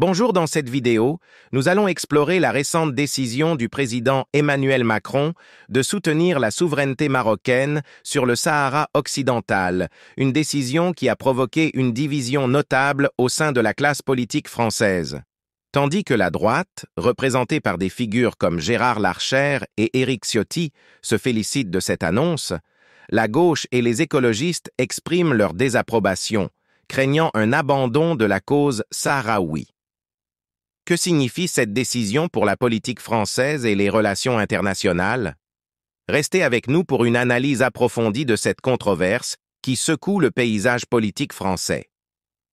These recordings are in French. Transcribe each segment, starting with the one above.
Bonjour dans cette vidéo, nous allons explorer la récente décision du président Emmanuel Macron de soutenir la souveraineté marocaine sur le Sahara occidental, une décision qui a provoqué une division notable au sein de la classe politique française. Tandis que la droite, représentée par des figures comme Gérard Larcher et Éric Ciotti, se félicite de cette annonce, la gauche et les écologistes expriment leur désapprobation, craignant un abandon de la cause sahraoui. Que signifie cette décision pour la politique française et les relations internationales Restez avec nous pour une analyse approfondie de cette controverse qui secoue le paysage politique français.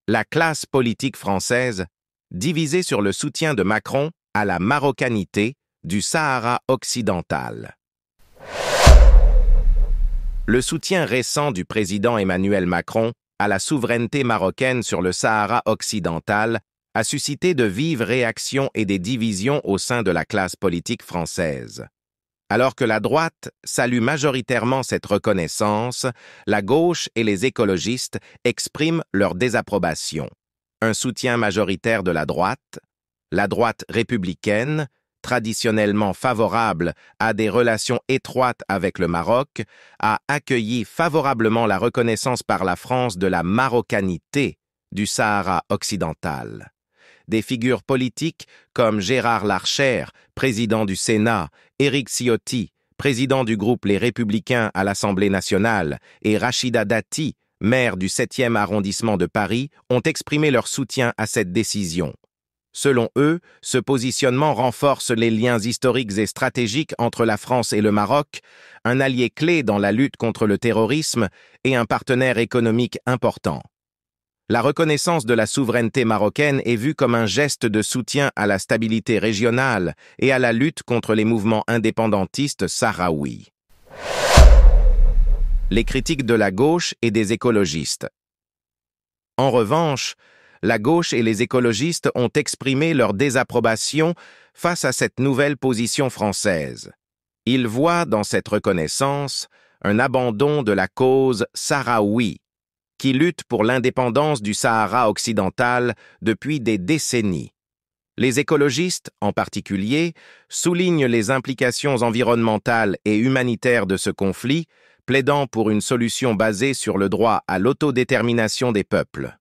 La classe politique française, divisée sur le soutien de Macron à la marocanité du Sahara occidental. Le soutien récent du président Emmanuel Macron à la souveraineté marocaine sur le Sahara occidental a suscité de vives réactions et des divisions au sein de la classe politique française. Alors que la droite salue majoritairement cette reconnaissance, la gauche et les écologistes expriment leur désapprobation. Un soutien majoritaire de la droite, la droite républicaine, traditionnellement favorable à des relations étroites avec le Maroc, a accueilli favorablement la reconnaissance par la France de la marocanité du Sahara occidental des figures politiques comme Gérard Larcher, président du Sénat, Éric Ciotti, président du groupe Les Républicains à l'Assemblée nationale, et Rachida Dati, maire du 7e arrondissement de Paris, ont exprimé leur soutien à cette décision. Selon eux, ce positionnement renforce les liens historiques et stratégiques entre la France et le Maroc, un allié clé dans la lutte contre le terrorisme et un partenaire économique important la reconnaissance de la souveraineté marocaine est vue comme un geste de soutien à la stabilité régionale et à la lutte contre les mouvements indépendantistes sahraouis. Les critiques de la gauche et des écologistes. En revanche, la gauche et les écologistes ont exprimé leur désapprobation face à cette nouvelle position française. Ils voient dans cette reconnaissance un abandon de la cause sahraoui qui luttent pour l'indépendance du Sahara occidental depuis des décennies. Les écologistes, en particulier, soulignent les implications environnementales et humanitaires de ce conflit, plaidant pour une solution basée sur le droit à l'autodétermination des peuples.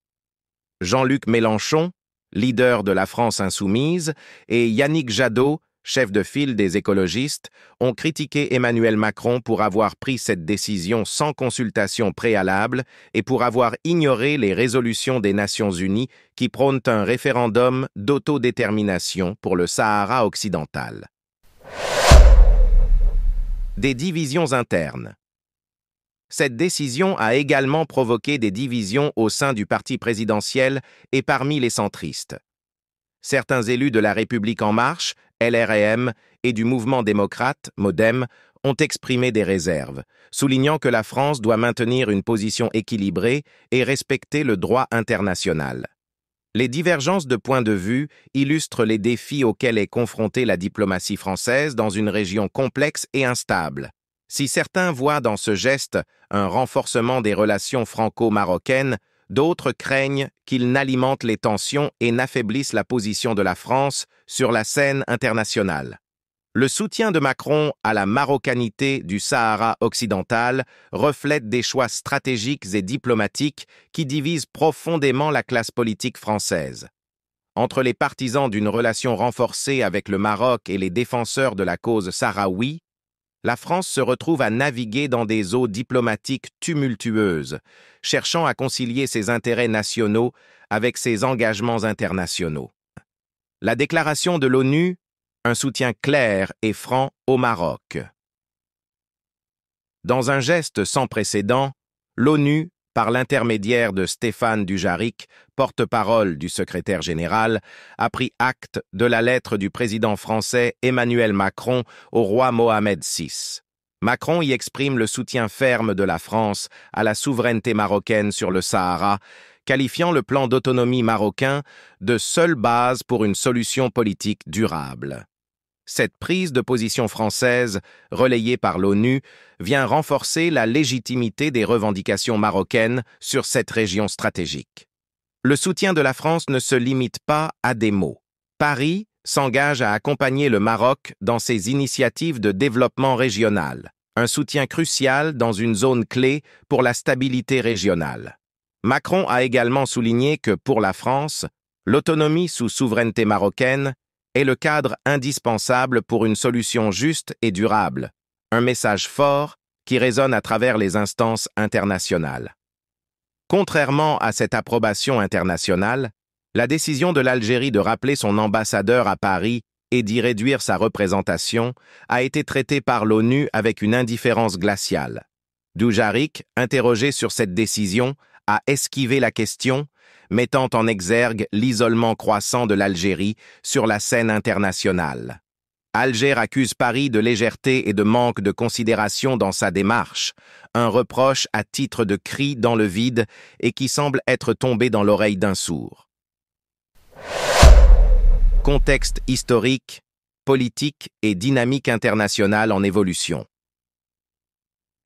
Jean-Luc Mélenchon, leader de la France insoumise, et Yannick Jadot, chef de file des écologistes, ont critiqué Emmanuel Macron pour avoir pris cette décision sans consultation préalable et pour avoir ignoré les résolutions des Nations Unies qui prônent un référendum d'autodétermination pour le Sahara occidental. Des divisions internes. Cette décision a également provoqué des divisions au sein du parti présidentiel et parmi les centristes. Certains élus de la République en marche LRM et du mouvement démocrate, MoDem, ont exprimé des réserves, soulignant que la France doit maintenir une position équilibrée et respecter le droit international. Les divergences de points de vue illustrent les défis auxquels est confrontée la diplomatie française dans une région complexe et instable. Si certains voient dans ce geste un renforcement des relations franco-marocaines, d'autres craignent qu'il n'alimente les tensions et n'affaiblisse la position de la France sur la scène internationale. Le soutien de Macron à la marocanité du Sahara occidental reflète des choix stratégiques et diplomatiques qui divisent profondément la classe politique française. Entre les partisans d'une relation renforcée avec le Maroc et les défenseurs de la cause sahraoui, la France se retrouve à naviguer dans des eaux diplomatiques tumultueuses, cherchant à concilier ses intérêts nationaux avec ses engagements internationaux. La déclaration de l'ONU, un soutien clair et franc au Maroc. Dans un geste sans précédent, l'ONU par l'intermédiaire de Stéphane Dujaric, porte-parole du secrétaire général, a pris acte de la lettre du président français Emmanuel Macron au roi Mohamed VI. Macron y exprime le soutien ferme de la France à la souveraineté marocaine sur le Sahara, qualifiant le plan d'autonomie marocain de seule base pour une solution politique durable. Cette prise de position française, relayée par l'ONU, vient renforcer la légitimité des revendications marocaines sur cette région stratégique. Le soutien de la France ne se limite pas à des mots. Paris s'engage à accompagner le Maroc dans ses initiatives de développement régional, un soutien crucial dans une zone clé pour la stabilité régionale. Macron a également souligné que pour la France, l'autonomie sous souveraineté marocaine est le cadre indispensable pour une solution juste et durable, un message fort qui résonne à travers les instances internationales. Contrairement à cette approbation internationale, la décision de l'Algérie de rappeler son ambassadeur à Paris et d'y réduire sa représentation a été traitée par l'ONU avec une indifférence glaciale. Doujaric, interrogé sur cette décision, a esquivé la question mettant en exergue l'isolement croissant de l'Algérie sur la scène internationale. Alger accuse Paris de légèreté et de manque de considération dans sa démarche, un reproche à titre de cri dans le vide et qui semble être tombé dans l'oreille d'un sourd. Contexte historique, politique et dynamique internationale en évolution.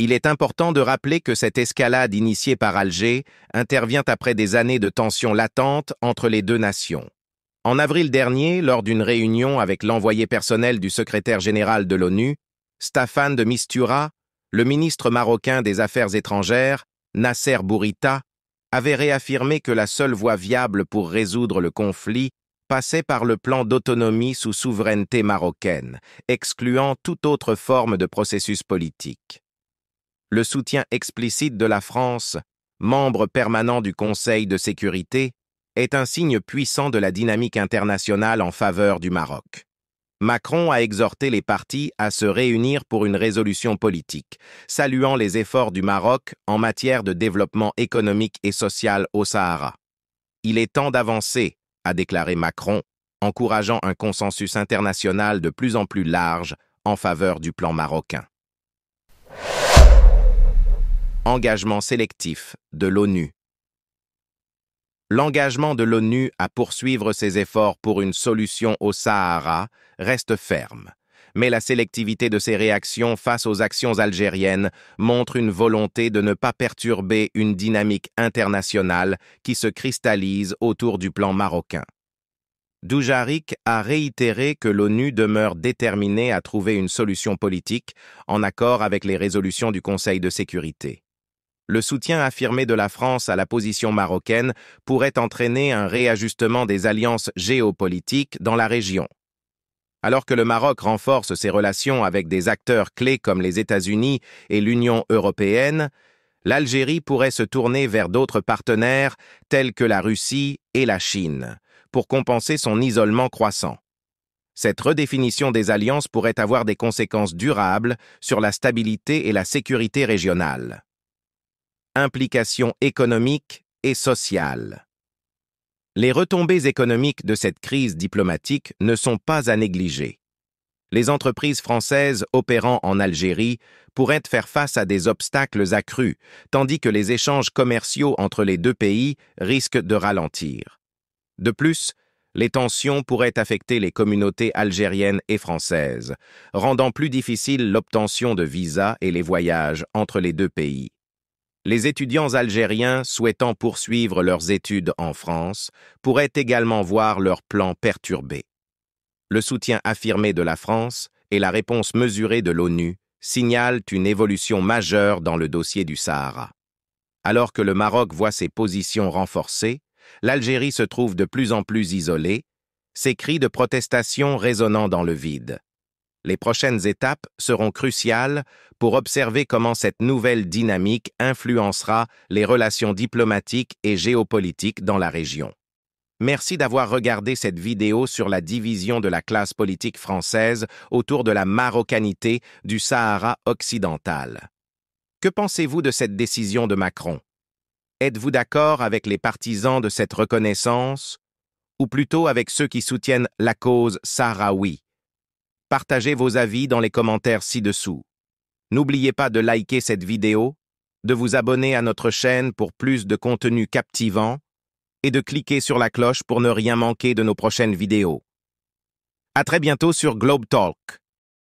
Il est important de rappeler que cette escalade initiée par Alger intervient après des années de tensions latentes entre les deux nations. En avril dernier, lors d'une réunion avec l'envoyé personnel du secrétaire général de l'ONU, Staffan de Mistura, le ministre marocain des Affaires étrangères, Nasser Bourita, avait réaffirmé que la seule voie viable pour résoudre le conflit passait par le plan d'autonomie sous souveraineté marocaine, excluant toute autre forme de processus politique le soutien explicite de la France, membre permanent du Conseil de sécurité, est un signe puissant de la dynamique internationale en faveur du Maroc. Macron a exhorté les partis à se réunir pour une résolution politique, saluant les efforts du Maroc en matière de développement économique et social au Sahara. Il est temps d'avancer, a déclaré Macron, encourageant un consensus international de plus en plus large en faveur du plan marocain. Engagement sélectif de l'ONU. L'engagement de l'ONU à poursuivre ses efforts pour une solution au Sahara reste ferme, mais la sélectivité de ses réactions face aux actions algériennes montre une volonté de ne pas perturber une dynamique internationale qui se cristallise autour du plan marocain. Doujarik a réitéré que l'ONU demeure déterminée à trouver une solution politique en accord avec les résolutions du Conseil de sécurité le soutien affirmé de la France à la position marocaine pourrait entraîner un réajustement des alliances géopolitiques dans la région. Alors que le Maroc renforce ses relations avec des acteurs clés comme les États-Unis et l'Union européenne, l'Algérie pourrait se tourner vers d'autres partenaires tels que la Russie et la Chine pour compenser son isolement croissant. Cette redéfinition des alliances pourrait avoir des conséquences durables sur la stabilité et la sécurité régionales implications économiques et sociales. Les retombées économiques de cette crise diplomatique ne sont pas à négliger. Les entreprises françaises opérant en Algérie pourraient faire face à des obstacles accrus, tandis que les échanges commerciaux entre les deux pays risquent de ralentir. De plus, les tensions pourraient affecter les communautés algériennes et françaises, rendant plus difficile l'obtention de visas et les voyages entre les deux pays. Les étudiants algériens souhaitant poursuivre leurs études en France pourraient également voir leurs plans perturbés. Le soutien affirmé de la France et la réponse mesurée de l'ONU signalent une évolution majeure dans le dossier du Sahara. Alors que le Maroc voit ses positions renforcées, l'Algérie se trouve de plus en plus isolée, ses cris de protestation résonnant dans le vide les prochaines étapes seront cruciales pour observer comment cette nouvelle dynamique influencera les relations diplomatiques et géopolitiques dans la région. Merci d'avoir regardé cette vidéo sur la division de la classe politique française autour de la marocanité du Sahara occidental. Que pensez-vous de cette décision de Macron Êtes-vous d'accord avec les partisans de cette reconnaissance ou plutôt avec ceux qui soutiennent la cause sahraoui Partagez vos avis dans les commentaires ci-dessous. N'oubliez pas de liker cette vidéo, de vous abonner à notre chaîne pour plus de contenu captivant et de cliquer sur la cloche pour ne rien manquer de nos prochaines vidéos. À très bientôt sur Globe Talk.